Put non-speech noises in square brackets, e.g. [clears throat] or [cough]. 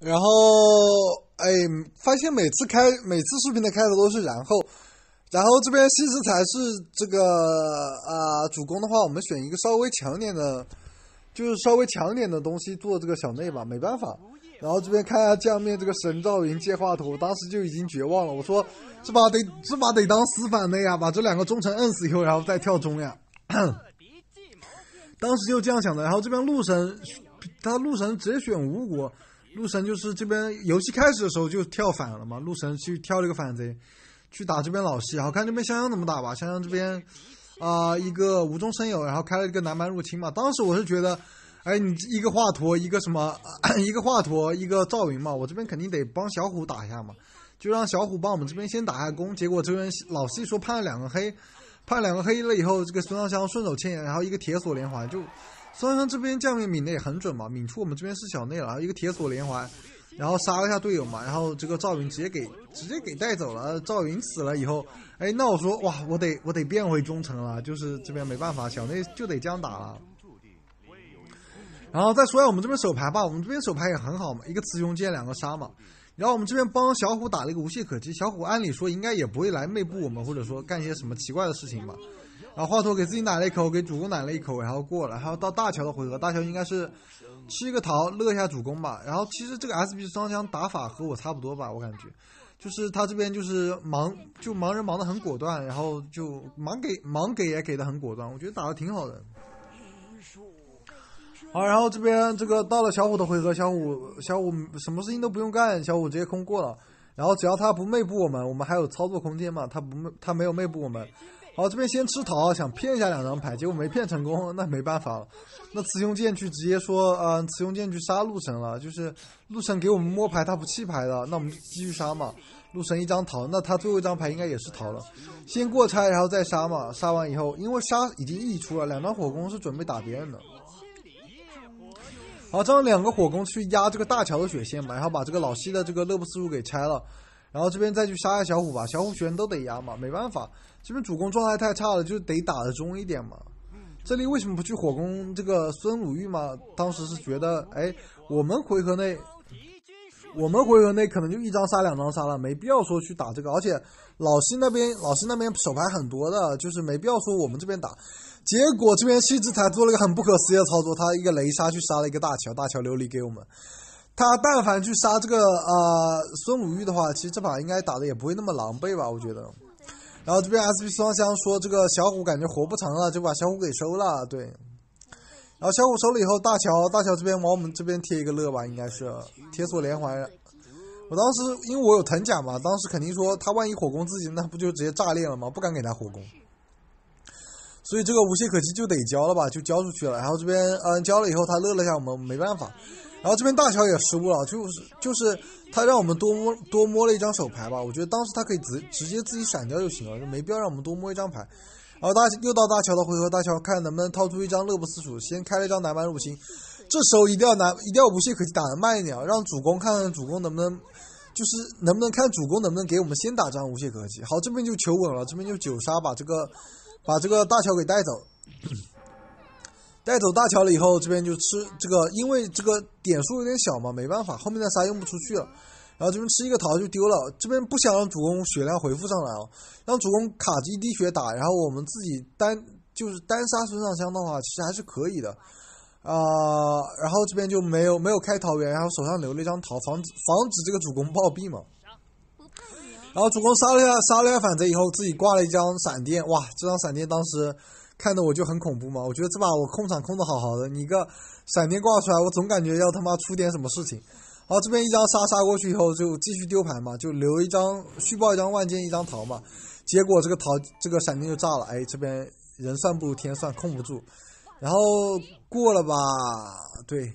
然后，哎，发现每次开每次视频的开头都是然后，然后这边新食材是这个啊，主攻的话，我们选一个稍微强点的，就是稍微强点的东西做这个小内吧，没办法。然后这边看一下将面这个神赵云借画图，当时就已经绝望了，我说这把得这把得当死反内呀，把这两个忠臣摁死以后，然后再跳中呀。[laughs] 当时就这样想的。然后这边陆神，他陆神直接选吴国。陆神就是这边游戏开始的时候就跳反了嘛，陆神去跳了一个反贼，去打这边老然好看这边香香怎么打吧，香香这边啊一个无中生有，然后开了一个南蛮入侵嘛。当时我是觉得，哎你一个华佗一个什么 [clears throat] 一个华佗一个赵云嘛，我这边肯定得帮小虎打一下嘛，就让小虎帮我们这边先打下攻。结果这边老西说判了两个黑，判两个黑了以后，这个孙尚香顺手牵羊，然后一个铁索连环就。孙尚香这边将命抿的也很准嘛，抿出我们这边是小内了，然后一个铁索连环，然后杀了一下队友嘛，然后这个赵云直接给直接给带走了，赵云死了以后，哎，那我说哇，我得我得变回忠诚了，就是这边没办法，小内就得这样打了。然后再说下我们这边手牌吧，我们这边手牌也很好嘛，一个雌雄剑，两个杀嘛，然后我们这边帮小虎打了一个无懈可击，小虎按理说应该也不会来内部我们，或者说干些什么奇怪的事情吧。然后华佗给自己奶了一口，给主公奶了一口，然后过了。然后到大乔的回合，大乔应该是吃一个桃乐一下主公吧。然后其实这个 S B 双枪打法和我差不多吧，我感觉，就是他这边就是盲就盲人盲的很果断，然后就盲给盲给也给的很果断，我觉得打的挺好的。好，然后这边这个到了小五的回合，小五小五什么事情都不用干，小五直接空过了。然后只要他不迈步我们，我们还有操作空间嘛？他不他没有迈步我们。好，这边先吃桃，想骗一下两张牌，结果没骗成功，那没办法了。那雌雄剑去直接说，嗯，雌雄剑去杀陆神了。就是陆神给我们摸牌，他不弃牌的，那我们继续杀嘛。陆神一张桃，那他最后一张牌应该也是桃了。先过拆，然后再杀嘛。杀完以后，因为杀已经溢出了，两张火攻是准备打别人的。好，这样两个火攻去压这个大乔的血线嘛，然后把这个老西的这个乐不思蜀给拆了，然后这边再去杀下小虎吧。小虎全都得压嘛，没办法。这边主攻状态太差了，就得打得中一点嘛。这里为什么不去火攻这个孙鲁豫嘛？当时是觉得，哎，我们回合内，我们回合内可能就一张杀、两张杀了，没必要说去打这个。而且老师那边，老师那边手牌很多的，就是没必要说我们这边打。结果这边西之才做了个很不可思议的操作，他一个雷杀去杀了一个大乔，大乔琉璃给我们。他但凡去杀这个呃孙鲁豫的话，其实这把应该打的也不会那么狼狈吧？我觉得。然后这边 SP 双枪说这个小虎感觉活不长了，就把小虎给收了。对，然后小虎收了以后，大乔大乔这边往我们这边贴一个乐吧，应该是铁索连环。我当时因为我有藤甲嘛，当时肯定说他万一火攻自己，那不就直接炸裂了吗？不敢给他火攻，所以这个无懈可击就得交了吧，就交出去了。然后这边嗯交了以后，他乐了一下，我们没办法。然后这边大乔也失误了，就是就是他让我们多摸多摸了一张手牌吧，我觉得当时他可以直直接自己闪掉就行了，就没必要让我们多摸一张牌。然后大又到大乔的回合，大乔看能不能掏出一张乐不思蜀，先开了一张南蛮入侵，这时候一定要拿一定要无懈可击，打的慢一点让主公看看主公能不能就是能不能看主公能不能给我们先打张无懈可击。好，这边就求稳了，这边就九杀把这个把这个大乔给带走。带走大乔了以后，这边就吃这个，因为这个点数有点小嘛，没办法，后面的仨用不出去了。然后这边吃一个桃就丢了，这边不想让主公血量回复上来啊，让主公卡一滴血打。然后我们自己单就是单杀孙尚香的话，其实还是可以的啊。然后这边就没有没有开桃园，然后手上留了一张桃，防止防止这个主公暴毙嘛。然后主公杀了下杀了一反贼以后，自己挂了一张闪电，哇，这张闪电当时。看的我就很恐怖嘛，我觉得这把我控场控的好好的，你个闪电挂出来，我总感觉要他妈出点什么事情。好，这边一张杀杀过去以后，就继续丢牌嘛，就留一张续爆一张万箭，一张桃嘛。结果这个桃，这个闪电就炸了，哎，这边人算不如天算，控不住，然后过了吧，对。